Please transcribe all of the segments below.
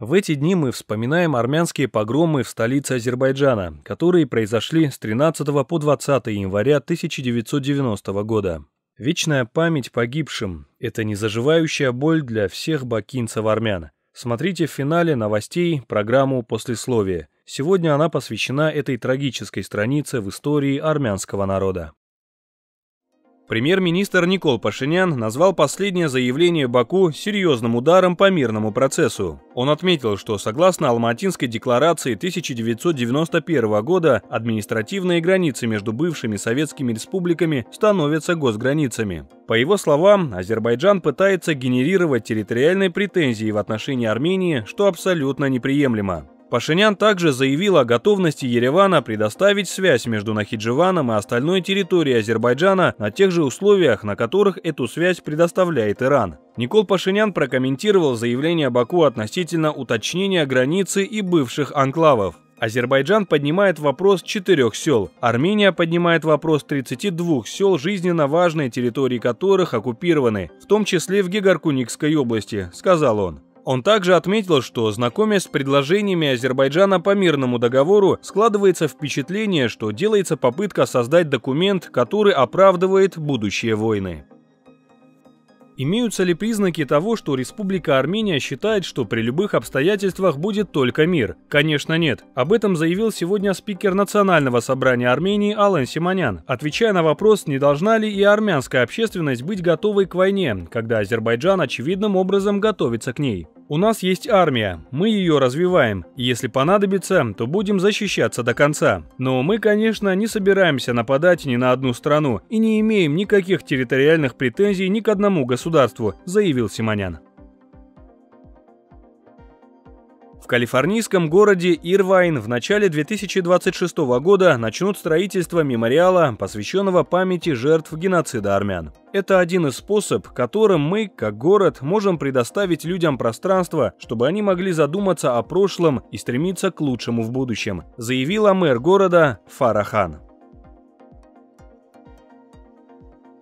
В эти дни мы вспоминаем армянские погромы в столице Азербайджана, которые произошли с 13 по 20 января 1990 года. Вечная память погибшим – это незаживающая боль для всех бакинцев-армян. Смотрите в финале новостей программу «Послесловие». Сегодня она посвящена этой трагической странице в истории армянского народа. Премьер-министр Никол Пашинян назвал последнее заявление Баку серьезным ударом по мирному процессу. Он отметил, что согласно Алматинской декларации 1991 года административные границы между бывшими советскими республиками становятся госграницами. По его словам, Азербайджан пытается генерировать территориальные претензии в отношении Армении, что абсолютно неприемлемо. Пашинян также заявил о готовности Еревана предоставить связь между Нахидживаном и остальной территорией Азербайджана на тех же условиях, на которых эту связь предоставляет Иран. Никол Пашинян прокомментировал заявление Баку относительно уточнения границы и бывших анклавов. Азербайджан поднимает вопрос четырех сел. Армения поднимает вопрос 32 сел, жизненно важные территории которых оккупированы, в том числе в Гегаркуникской области, сказал он. Он также отметил, что, знакомясь с предложениями Азербайджана по мирному договору, складывается впечатление, что делается попытка создать документ, который оправдывает будущие войны. Имеются ли признаки того, что Республика Армения считает, что при любых обстоятельствах будет только мир? Конечно нет. Об этом заявил сегодня спикер Национального собрания Армении Алан Симонян, отвечая на вопрос, не должна ли и армянская общественность быть готовой к войне, когда Азербайджан очевидным образом готовится к ней. У нас есть армия, мы ее развиваем, и если понадобится, то будем защищаться до конца. Но мы, конечно, не собираемся нападать ни на одну страну и не имеем никаких территориальных претензий ни к одному государству государству, заявил Симонян. В калифорнийском городе Ирвайн в начале 2026 года начнут строительство мемориала, посвященного памяти жертв геноцида армян. Это один из способ, которым мы, как город, можем предоставить людям пространство, чтобы они могли задуматься о прошлом и стремиться к лучшему в будущем, заявила мэр города Фарахан.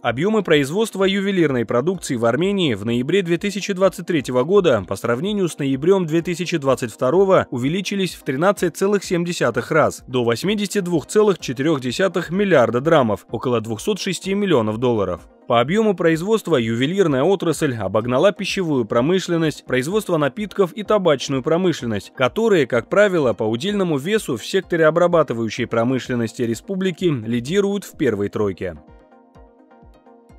Объемы производства ювелирной продукции в Армении в ноябре 2023 года по сравнению с ноябрем 2022 увеличились в 13,7 раз до 82,4 миллиарда драмов, около 206 миллионов долларов. По объему производства ювелирная отрасль обогнала пищевую промышленность, производство напитков и табачную промышленность, которые, как правило, по удельному весу в секторе обрабатывающей промышленности республики лидируют в первой тройке.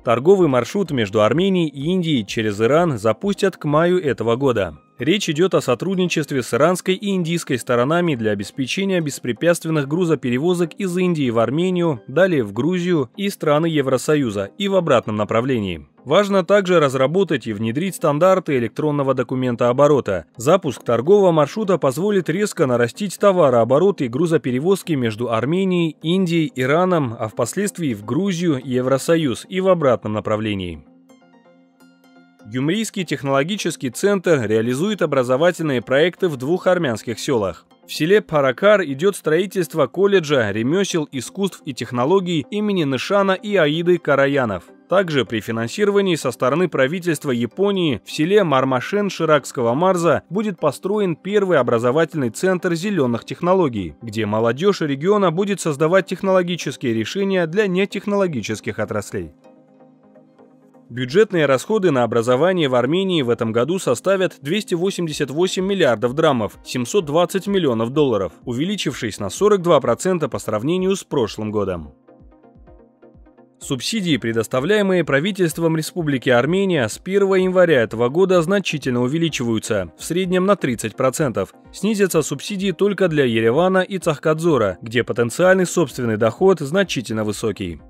Торговый маршрут между Арменией и Индией через Иран запустят к маю этого года. Речь идет о сотрудничестве с иранской и индийской сторонами для обеспечения беспрепятственных грузоперевозок из Индии в Армению, далее в Грузию и страны Евросоюза и в обратном направлении. Важно также разработать и внедрить стандарты электронного документа оборота. Запуск торгового маршрута позволит резко нарастить товарооборот и грузоперевозки между Арменией, Индией, Ираном, а впоследствии в Грузию, Евросоюз и в обратном направлении. Гюмрийский технологический центр реализует образовательные проекты в двух армянских селах. В селе Паракар идет строительство колледжа ремесел, искусств и технологий имени Нышана и Аиды Караянов. Также при финансировании со стороны правительства Японии в селе Мармашен Ширакского Марза будет построен первый образовательный центр зеленых технологий, где молодежь региона будет создавать технологические решения для нетехнологических отраслей. Бюджетные расходы на образование в Армении в этом году составят 288 миллиардов драмов, 720 миллионов долларов, увеличившись на 42% по сравнению с прошлым годом. Субсидии, предоставляемые правительством Республики Армения с 1 января этого года значительно увеличиваются, в среднем на 30%. Снизятся субсидии только для Еревана и Цахкадзора, где потенциальный собственный доход значительно высокий.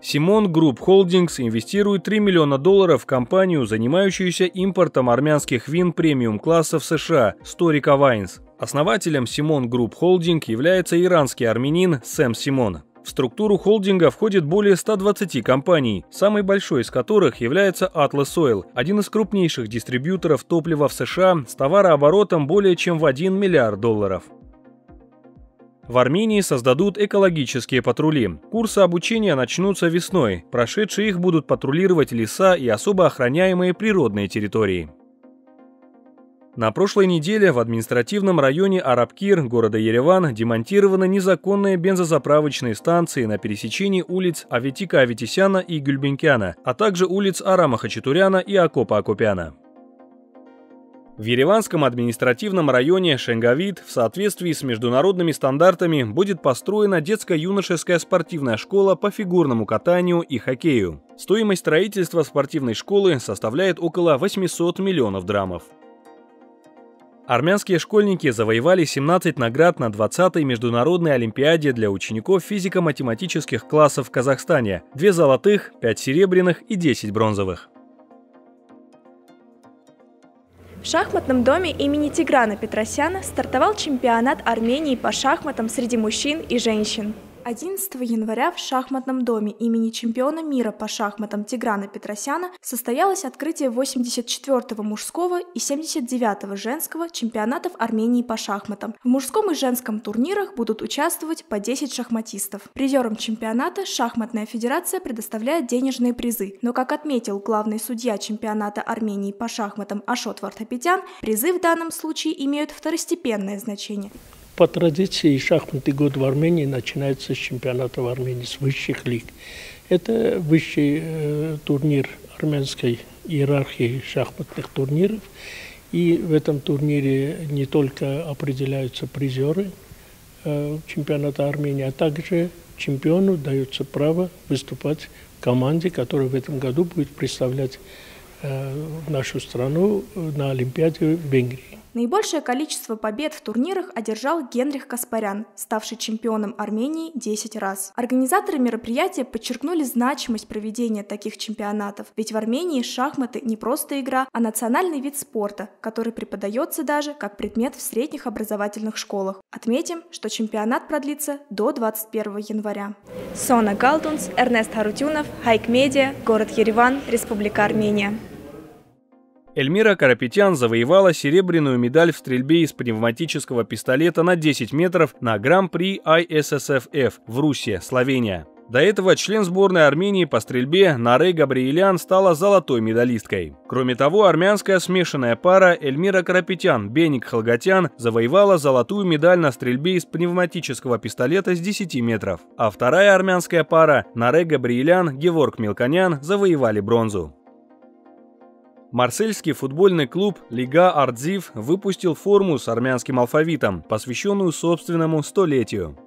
Симон Групп Холдингс инвестирует 3 миллиона долларов в компанию, занимающуюся импортом армянских вин премиум-класса в США Storica Wines. Основателем Симон Групп Холдинг является иранский армянин Сэм Симон. В структуру холдинга входит более 120 компаний, самой большой из которых является Atlas Oil, один из крупнейших дистрибьюторов топлива в США с товарооборотом более чем в 1 миллиард долларов. В Армении создадут экологические патрули. Курсы обучения начнутся весной. Прошедшие их будут патрулировать леса и особо охраняемые природные территории. На прошлой неделе в административном районе Арабкир города Ереван демонтированы незаконные бензозаправочные станции на пересечении улиц Аветика Аветисяна и Гюльбенкяна, а также улиц Арама Хачатуряна и Акопа Акопяна. В Ереванском административном районе Шенгавит в соответствии с международными стандартами будет построена детско-юношеская спортивная школа по фигурному катанию и хоккею. Стоимость строительства спортивной школы составляет около 800 миллионов драмов. Армянские школьники завоевали 17 наград на 20-й международной олимпиаде для учеников физико-математических классов в Казахстане – 2 золотых, 5 серебряных и 10 бронзовых. В шахматном доме имени Тиграна Петросяна стартовал чемпионат Армении по шахматам среди мужчин и женщин. 11 января в шахматном доме имени чемпиона мира по шахматам Тиграна Петросяна состоялось открытие 84-го мужского и 79-го женского чемпионатов Армении по шахматам. В мужском и женском турнирах будут участвовать по 10 шахматистов. Призерам чемпионата шахматная федерация предоставляет денежные призы, но, как отметил главный судья чемпионата Армении по шахматам Ашот Вартапетян, призы в данном случае имеют второстепенное значение. По традиции шахматный год в Армении начинается с чемпионата в Армении, с высших лиг. Это высший э, турнир армянской иерархии шахматных турниров. И в этом турнире не только определяются призеры э, чемпионата Армении, а также чемпиону дается право выступать в команде, которая в этом году будет представлять Э, в нашу страну на Олимпиаде в Венгрии. Наибольшее количество побед в турнирах одержал Генрих Каспарян, ставший чемпионом Армении 10 раз. Организаторы мероприятия подчеркнули значимость проведения таких чемпионатов, ведь в Армении шахматы не просто игра, а национальный вид спорта, который преподается даже как предмет в средних образовательных школах. Отметим, что чемпионат продлится до 21 января. Сона Галдунс, Эрнест Харутюнов, Хайк Медиа, город Ереван, Республика Армения. Эльмира Карапетян завоевала серебряную медаль в стрельбе из пневматического пистолета на 10 метров на Гран-при ISSFF в Русе, Словения. До этого член сборной Армении по стрельбе Наре Габриэлян стала золотой медалисткой. Кроме того, армянская смешанная пара Эльмира Карапетян, Беник Халгатян завоевала золотую медаль на стрельбе из пневматического пистолета с 10 метров, а вторая армянская пара Наре Габриэлян, Геворг Мелконян завоевали бронзу. Марсельский футбольный клуб «Лига Ардзив» выпустил форму с армянским алфавитом, посвященную собственному столетию.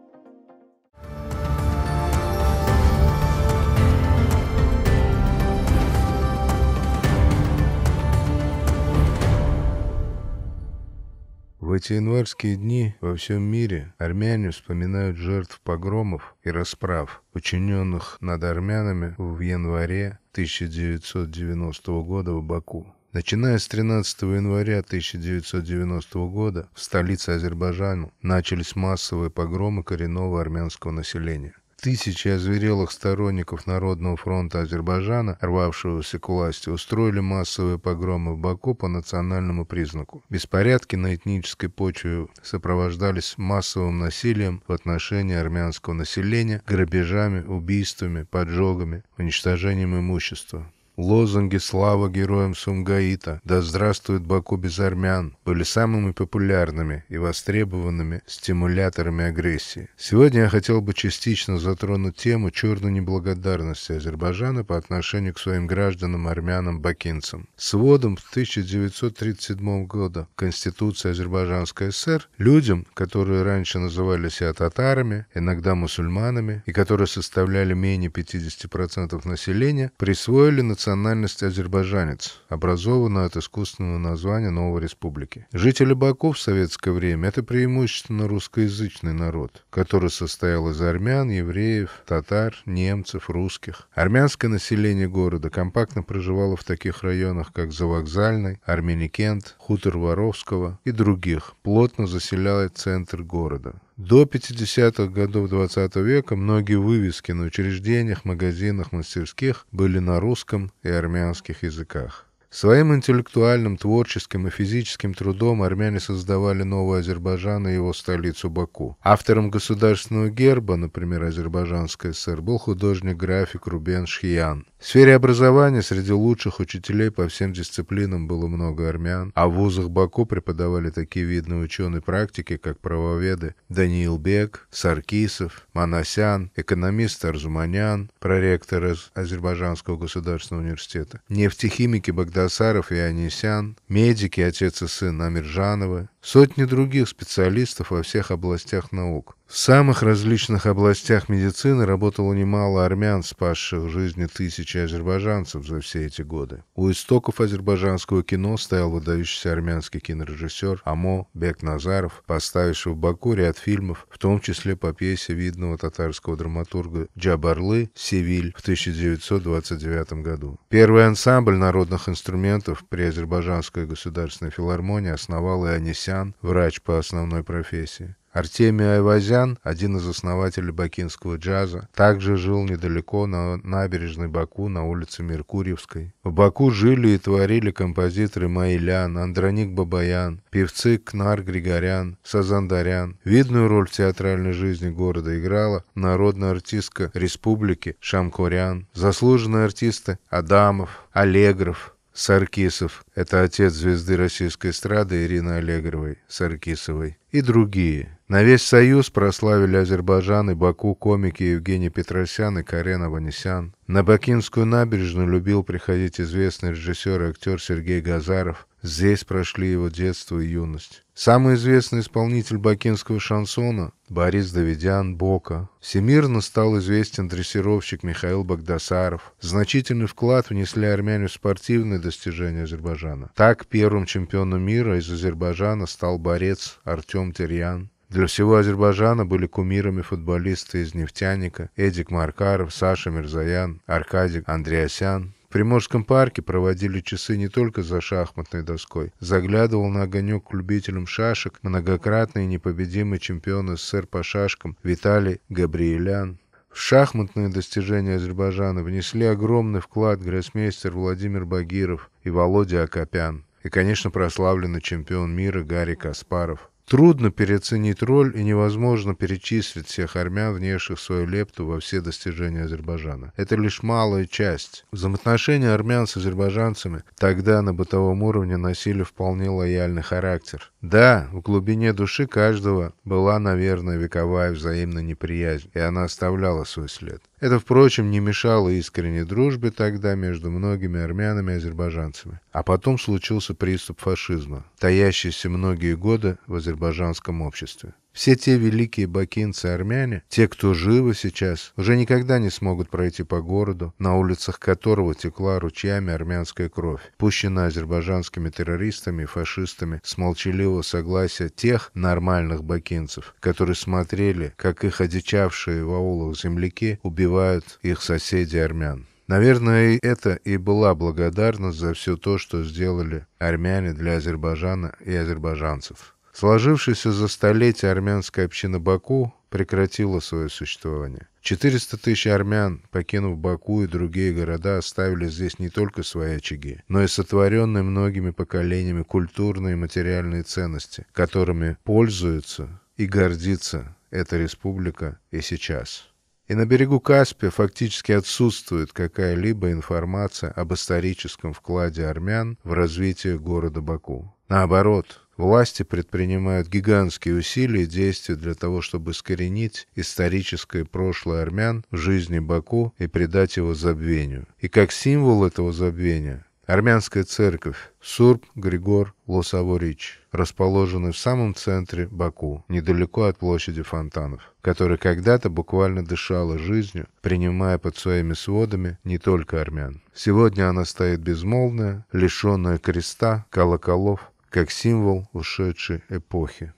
В эти январские дни во всем мире армяне вспоминают жертв погромов и расправ, учиненных над армянами в январе 1990 года в Баку. Начиная с 13 января 1990 года в столице Азербайджана начались массовые погромы коренного армянского населения. Тысячи озверелых сторонников Народного фронта Азербайджана, рвавшегося к власти, устроили массовые погромы в Баку по национальному признаку. Беспорядки на этнической почве сопровождались массовым насилием в отношении армянского населения, грабежами, убийствами, поджогами, уничтожением имущества. Лозунги «Слава героям Сумгаита», «Да здравствует Баку без армян» были самыми популярными и востребованными стимуляторами агрессии. Сегодня я хотел бы частично затронуть тему черной неблагодарности Азербайджана по отношению к своим гражданам-армянам-бакинцам. Сводом в 1937 года Конституции Азербайджанской ССР людям, которые раньше называли себя татарами, иногда мусульманами, и которые составляли менее 50% населения, присвоили национальность национальности азербайджанец, образованная от искусственного названия новой республики. Жители Баку в советское время – это преимущественно русскоязычный народ, который состоял из армян, евреев, татар, немцев, русских. Армянское население города компактно проживало в таких районах, как Завокзальный, Арменикент, Хутор Воровского и других, плотно заселяя центр города. До 50-х годов 20 -го века многие вывески на учреждениях, магазинах, мастерских были на русском и армянских языках. Своим интеллектуальным, творческим и физическим трудом армяне создавали новый Азербайджан и его столицу Баку. Автором государственного герба, например, Азербайджанской ССР, был художник-график Рубен Шхиян. В сфере образования среди лучших учителей по всем дисциплинам было много армян, а в вузах Баку преподавали такие видные ученые практики, как правоведы Даниил Бек, Саркисов, Манасян, экономист Арзуманян, проректор из Азербайджанского государственного университета, нефтехимики Багдад Багдасаров и Анисян, медики, отец и сын Амиржановы, сотни других специалистов во всех областях наук – в самых различных областях медицины работало немало армян, спасших жизни тысячи азербайджанцев за все эти годы. У истоков азербайджанского кино стоял выдающийся армянский кинорежиссер Амо Бек Назаров, поставивший в Баку ряд фильмов, в том числе по пьесе видного татарского драматурга Джабарлы «Севиль» в 1929 году. Первый ансамбль народных инструментов при Азербайджанской государственной филармонии основал Ионисян, врач по основной профессии. Артемий Айвазян, один из основателей бакинского джаза, также жил недалеко на набережной Баку на улице Меркурьевской. В Баку жили и творили композиторы Майлян, Андроник Бабаян, певцы Кнар Григорян, Сазандарян. Видную роль в театральной жизни города играла народная артистка республики Шамкорян, заслуженные артисты Адамов, Аллегров, Саркисов, это отец звезды российской эстрады Ирины Аллегровой, Саркисовой, и другие – на весь Союз прославили Азербайджан и Баку комики Евгений Петросян и Карен Аванесян. На Бакинскую набережную любил приходить известный режиссер и актер Сергей Газаров. Здесь прошли его детство и юность. Самый известный исполнитель бакинского шансона – Борис Давидян Бока. Всемирно стал известен дрессировщик Михаил Багдасаров. Значительный вклад внесли армяне в спортивные достижения Азербайджана. Так первым чемпионом мира из Азербайджана стал борец Артем Терьян. Для всего Азербайджана были кумирами футболисты из «Нефтяника» Эдик Маркаров, Саша Мирзаян, Аркадик, Андреасян, в Приморском парке проводили часы не только за шахматной доской. Заглядывал на огонек к любителям шашек многократный непобедимый чемпион СССР по шашкам Виталий Габриэлян. В шахматные достижения Азербайджана внесли огромный вклад гроссмейстер Владимир Багиров и Володя Акопян. И, конечно, прославленный чемпион мира Гарри Каспаров. Трудно переоценить роль и невозможно перечислить всех армян, внесших свою лепту во все достижения Азербайджана. Это лишь малая часть. Взаимоотношения армян с азербайджанцами тогда на бытовом уровне носили вполне лояльный характер. Да, в глубине души каждого была, наверное, вековая взаимная неприязнь, и она оставляла свой след. Это, впрочем, не мешало искренней дружбе тогда между многими армянами и азербайджанцами. А потом случился приступ фашизма, таящийся многие годы в азербайджанском обществе. Все те великие бакинцы-армяне, те, кто живы сейчас, уже никогда не смогут пройти по городу, на улицах которого текла ручьями армянская кровь, пущена азербайджанскими террористами и фашистами с молчаливого согласия тех нормальных бакинцев, которые смотрели, как их одичавшие в аулах земляки убивают их соседей-армян. Наверное, это и была благодарность за все то, что сделали армяне для Азербайджана и азербайджанцев. Сложившаяся за столетия армянская община Баку прекратила свое существование. 400 тысяч армян, покинув Баку и другие города, оставили здесь не только свои очаги, но и сотворенные многими поколениями культурные и материальные ценности, которыми пользуется и гордится эта республика и сейчас. И на берегу Каспия фактически отсутствует какая-либо информация об историческом вкладе армян в развитие города Баку. Наоборот, Власти предпринимают гигантские усилия и действия для того, чтобы искоренить историческое прошлое армян в жизни Баку и придать его забвению. И как символ этого забвения армянская церковь Сурб Григор Лосаворич, расположенная в самом центре Баку, недалеко от площади фонтанов, которая когда-то буквально дышала жизнью, принимая под своими сводами не только армян. Сегодня она стоит безмолвная, лишенная креста, колоколов, как символ ушедшей эпохи.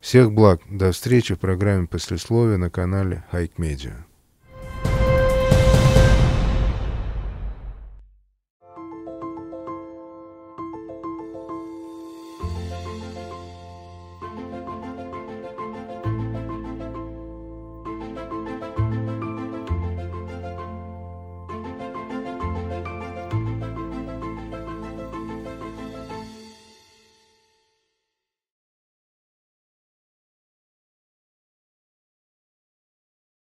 Всех благ. До встречи в программе «Послесловие» на канале Hike Media.